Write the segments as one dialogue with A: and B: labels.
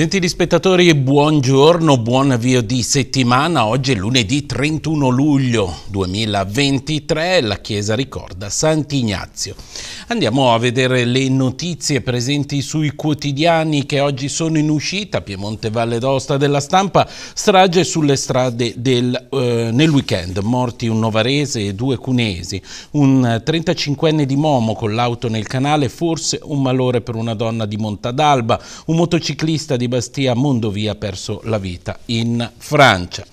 A: Gentili spettatori, buongiorno, buon avvio di settimana. Oggi è lunedì 31 luglio 2023, la Chiesa ricorda Sant'Ignazio. Andiamo a vedere le notizie presenti sui quotidiani che oggi sono in uscita, Piemonte Valle d'Osta della stampa, strage sulle strade del, eh, nel weekend, morti un novarese e due cunesi, un 35enne di Momo con l'auto nel canale, forse un malore per una donna di Montadalba, un motociclista di Bastia Mondovia ha perso la vita in Francia.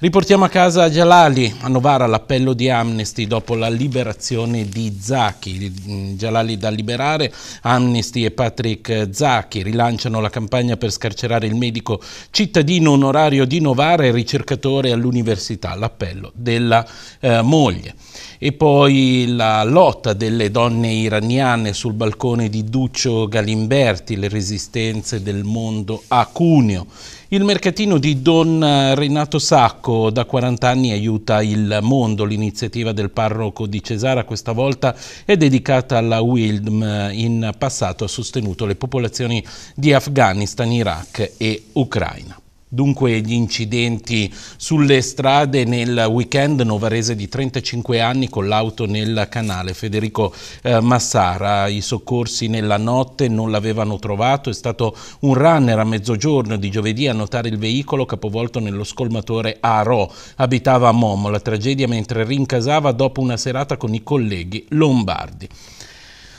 A: Riportiamo a casa Jalali, a Novara l'appello di Amnesty dopo la liberazione di Zaki. Mm, Jalali da liberare, Amnesty e Patrick Zaki rilanciano la campagna per scarcerare il medico cittadino onorario di Novara e ricercatore all'università, l'appello della eh, moglie. E poi la lotta delle donne iraniane sul balcone di Duccio Galimberti, le resistenze del mondo a Cuneo. Il mercatino di Don Renato Sacco da 40 anni aiuta il mondo. L'iniziativa del parroco di Cesara questa volta è dedicata alla WILDM. In passato ha sostenuto le popolazioni di Afghanistan, Iraq e Ucraina. Dunque gli incidenti sulle strade nel weekend novarese di 35 anni con l'auto nel canale Federico eh, Massara, i soccorsi nella notte non l'avevano trovato, è stato un runner a mezzogiorno di giovedì a notare il veicolo capovolto nello scolmatore Aro, abitava a Momo, la tragedia mentre rincasava dopo una serata con i colleghi lombardi.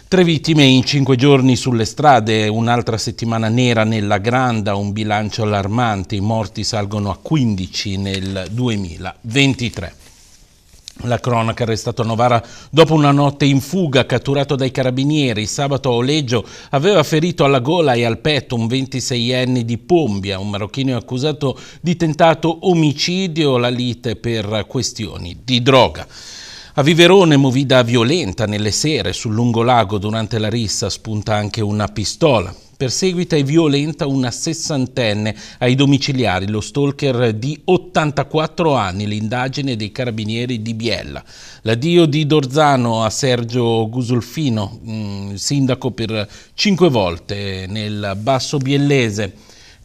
A: Tre vittime in cinque giorni sulle strade, un'altra settimana nera nella Granda, un bilancio allarmante, i morti salgono a 15 nel 2023. La cronaca arrestato a Novara dopo una notte in fuga, catturato dai carabinieri. Sabato a Oleggio aveva ferito alla gola e al petto un 26enne di Pombia, un marocchino accusato di tentato omicidio, la lite per questioni di droga. A Viverone, movida violenta nelle sere sul lungolago durante la rissa, spunta anche una pistola. Perseguita e violenta una sessantenne ai domiciliari, lo stalker di 84 anni, l'indagine dei carabinieri di Biella. L'addio di Dorzano a Sergio Gusulfino, mm, sindaco per cinque volte nel Basso Biellese.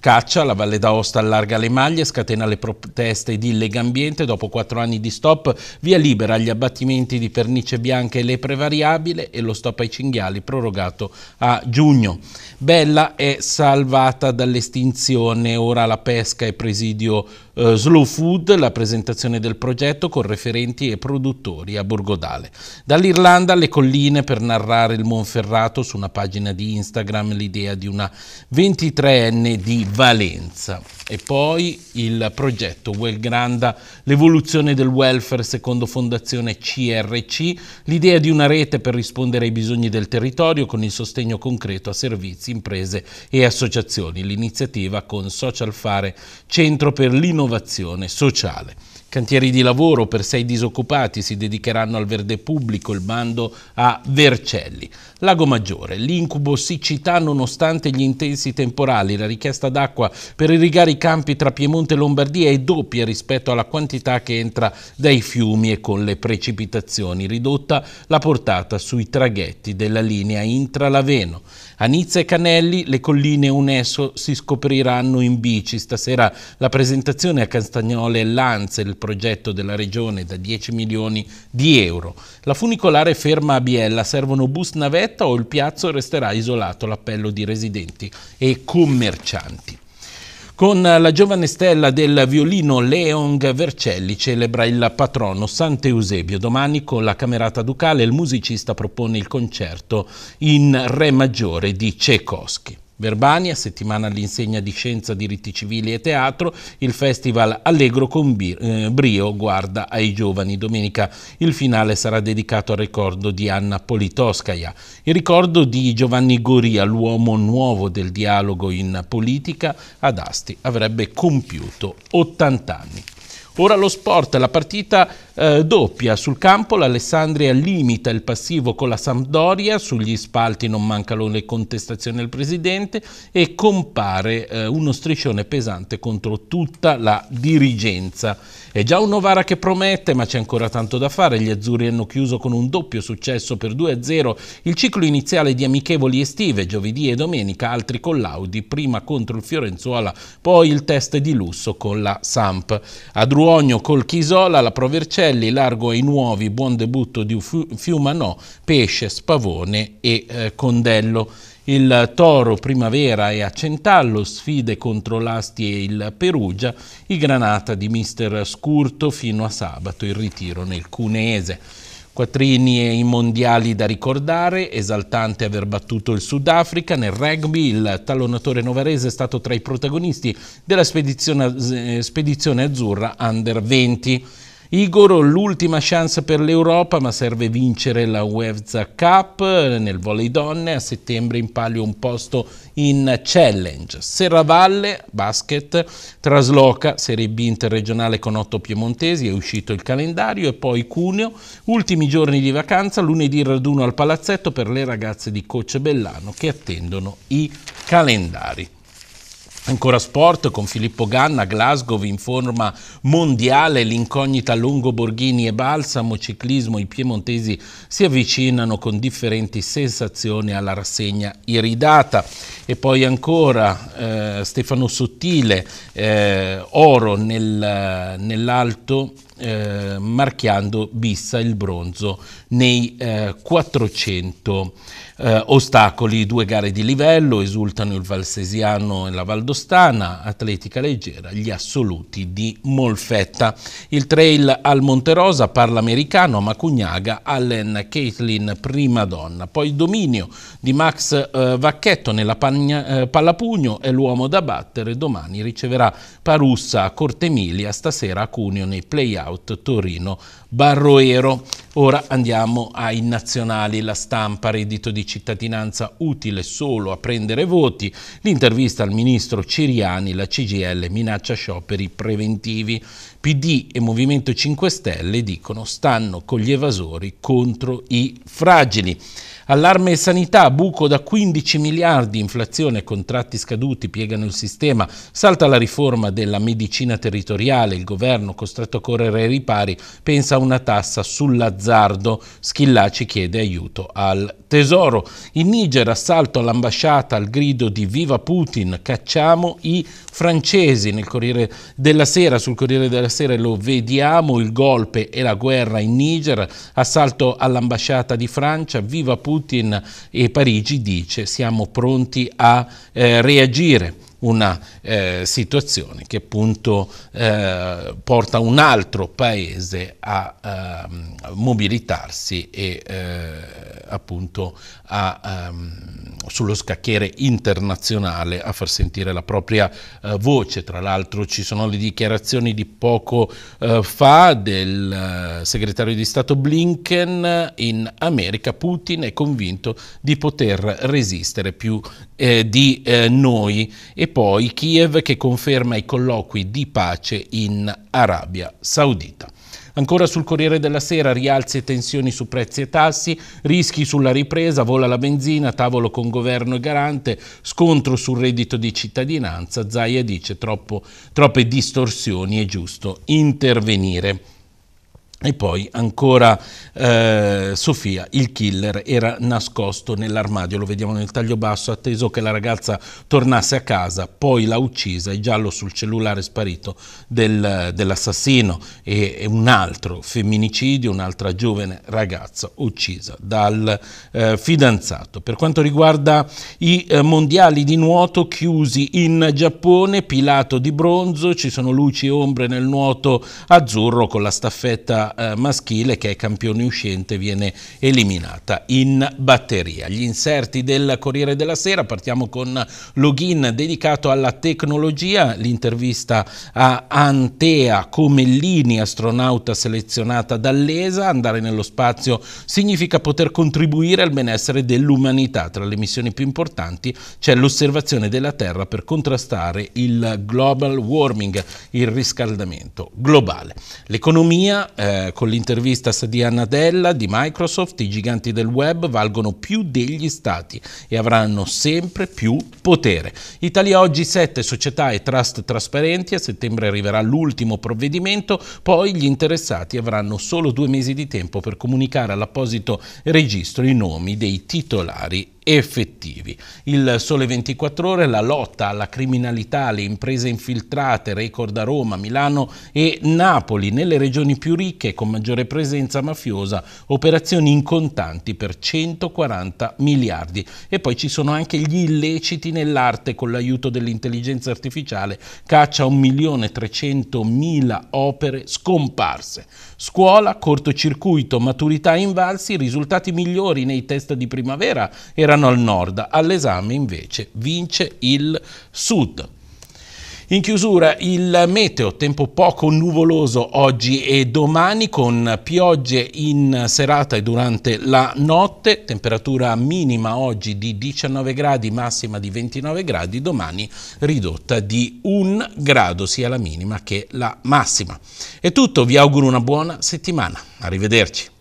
A: Caccia, la Valle d'Aosta allarga le maglie, scatena le proteste di Lega Ambiente dopo quattro anni di stop, via libera agli abbattimenti di pernice bianca e lepre variabile e lo stop ai cinghiali prorogato a giugno. Bella è salvata dall'estinzione, ora la pesca è presidio eh, Slow Food, la presentazione del progetto con referenti e produttori a Borgodale. Dall'Irlanda alle colline per narrare il Monferrato su una pagina di Instagram l'idea di una 23enne di Valenza. E poi il progetto Wellgranda, l'evoluzione del welfare secondo Fondazione CRC, l'idea di una rete per rispondere ai bisogni del territorio con il sostegno concreto a servizi, imprese e associazioni. L'iniziativa con Social Fare, Centro per l'innovazione innovazione sociale. Cantieri di lavoro per sei disoccupati si dedicheranno al verde pubblico, il bando a Vercelli. Lago Maggiore, l'incubo siccità nonostante gli intensi temporali, la richiesta d'acqua per irrigare i campi tra Piemonte e Lombardia è doppia rispetto alla quantità che entra dai fiumi e con le precipitazioni, ridotta la portata sui traghetti della linea Intralaveno. A Nizza e Canelli le colline Unesso si scopriranno in bici. Stasera la presentazione a Castagnole e Lanze, il progetto della Regione da 10 milioni di euro. La funicolare ferma a Biella, servono bus navetta o il piazzo resterà isolato, l'appello di residenti e commercianti. Con la giovane stella del violino Leong Vercelli celebra il patrono Sant'Eusebio. Domani con la Camerata Ducale il musicista propone il concerto in Re maggiore di Tchaikovsky. Verbania, settimana all'insegna di scienza, diritti civili e teatro, il festival Allegro con eh, Brio guarda ai giovani. Domenica il finale sarà dedicato al ricordo di Anna Politoscaia. Il ricordo di Giovanni Goria, l'uomo nuovo del dialogo in politica, ad Asti avrebbe compiuto 80 anni. Ora lo sport, la partita eh, doppia sul campo, l'Alessandria limita il passivo con la Sampdoria, sugli spalti non mancano le contestazioni al presidente e compare eh, uno striscione pesante contro tutta la dirigenza. È già un Novara che promette, ma c'è ancora tanto da fare. Gli azzurri hanno chiuso con un doppio successo per 2-0 il ciclo iniziale di amichevoli estive, giovedì e domenica altri collaudi, prima contro il Fiorenzuola, poi il test di lusso con la Samp. A Druogno col Chisola, la Provercelli Torricelli, Largo ai Nuovi, buon debutto di Fiumano, Pesce, Spavone e eh, Condello. Il Toro Primavera e a Centallo, sfide contro l'Asti e il Perugia, i Granata di mister Scurto fino a sabato, il ritiro nel Cuneese. Quattrini e i mondiali da ricordare, esaltante aver battuto il Sudafrica, nel rugby il tallonatore novarese è stato tra i protagonisti della spedizione, eh, spedizione azzurra Under 20. Igor, l'ultima chance per l'Europa, ma serve vincere la UEFA Cup eh, nel volley donne. A settembre in palio un posto in Challenge. Serravalle, basket, trasloca Serie B interregionale con otto piemontesi, è uscito il calendario. E poi Cuneo, ultimi giorni di vacanza, lunedì raduno al palazzetto per le ragazze di Coach Bellano che attendono i calendari. Ancora sport con Filippo Ganna, Glasgow in forma mondiale, l'incognita Lungo Borghini e Balsamo, ciclismo, i piemontesi si avvicinano con differenti sensazioni alla rassegna iridata. E poi ancora eh, Stefano Sottile, eh, oro nel, nell'alto eh, marchiando Bissa il bronzo nei 400 eh, metri. Eh, ostacoli, due gare di livello, esultano il Valsesiano e la Valdostana, Atletica Leggera, gli assoluti di Molfetta. Il trail al Monterosa, parla americano, Macugnaga, Allen Caitlin, prima donna. Poi il dominio di Max eh, Vacchetto nella pagna, eh, Pallapugno è l'uomo da battere, domani riceverà Parussa a Corte Emilia, stasera a Cuneo nei playout Torino-Barroero. Ora andiamo ai nazionali, la stampa, reddito di cittadinanza utile solo a prendere voti, l'intervista al ministro Ciriani, la CGL minaccia scioperi preventivi. PD e Movimento 5 Stelle dicono stanno con gli evasori contro i fragili. Allarme sanità, buco da 15 miliardi, inflazione, contratti scaduti, piegano il sistema, salta la riforma della medicina territoriale, il governo costretto a correre ai ripari pensa a una tassa sull'azzardo, Schillaci chiede aiuto al Tesoro. In Niger assalto all'ambasciata al grido di Viva Putin, cacciamo i francesi. Nel Corriere della Sera, sul Corriere della Sera lo vediamo, il golpe e la guerra in Niger, assalto all'ambasciata di Francia, Viva Putin e Parigi dice siamo pronti a eh, reagire una eh, situazione che appunto eh, porta un altro paese a ehm, mobilitarsi e eh, appunto a, um, sullo scacchiere internazionale a far sentire la propria uh, voce. Tra l'altro ci sono le dichiarazioni di poco uh, fa del segretario di Stato Blinken in America. Putin è convinto di poter resistere più eh, di eh, noi e poi Kiev che conferma i colloqui di pace in Arabia Saudita. Ancora sul Corriere della Sera, rialzi e tensioni su prezzi e tassi, rischi sulla ripresa, vola la benzina, tavolo con governo e garante, scontro sul reddito di cittadinanza, Zaia dice troppo, troppe distorsioni, è giusto intervenire. E poi ancora eh, Sofia, il killer, era nascosto nell'armadio, lo vediamo nel taglio basso, atteso che la ragazza tornasse a casa, poi l'ha uccisa, il giallo sul cellulare sparito del, dell'assassino e, e, un altro femminicidio, un'altra giovane ragazza uccisa dal eh, fidanzato. Per quanto riguarda i eh, mondiali di nuoto chiusi in Giappone, Pilato di bronzo, ci sono luci e ombre nel nuoto azzurro con la staffetta quella eh, maschile che è campione uscente viene eliminata in batteria. Gli inserti del Corriere della Sera, partiamo con login dedicato alla tecnologia, l'intervista a Antea Comellini, astronauta selezionata dall'ESA, andare nello spazio significa poter contribuire al benessere dell'umanità. Tra le missioni più importanti c'è l'osservazione della Terra per contrastare il global warming, il riscaldamento globale. L'economia eh, eh, con l'intervista di Annadella di Microsoft, i giganti del web valgono più degli stati e avranno sempre più potere. Italia oggi 7 società e trust trasparenti, a settembre arriverà l'ultimo provvedimento, poi gli interessati avranno solo due mesi di tempo per comunicare all'apposito registro i nomi dei titolari effettivi. Il Sole 24 Ore, la lotta alla criminalità, le imprese infiltrate, record a Roma, Milano e Napoli, nelle regioni più ricche con maggiore presenza mafiosa, operazioni in contanti per 140 miliardi. E poi ci sono anche gli illeciti nell'arte con l'aiuto dell'intelligenza artificiale, caccia 1.300.000 opere scomparse. Scuola, cortocircuito, maturità invalsi, risultati migliori nei test di primavera, era sembrano al nord, all'esame invece vince il sud. In chiusura il meteo, tempo poco nuvoloso oggi e domani con piogge in serata e durante la notte, temperatura minima oggi di 19 gradi, massima di 29 gradi, domani ridotta di un grado sia la minima che la massima. È tutto, vi auguro una buona settimana, arrivederci.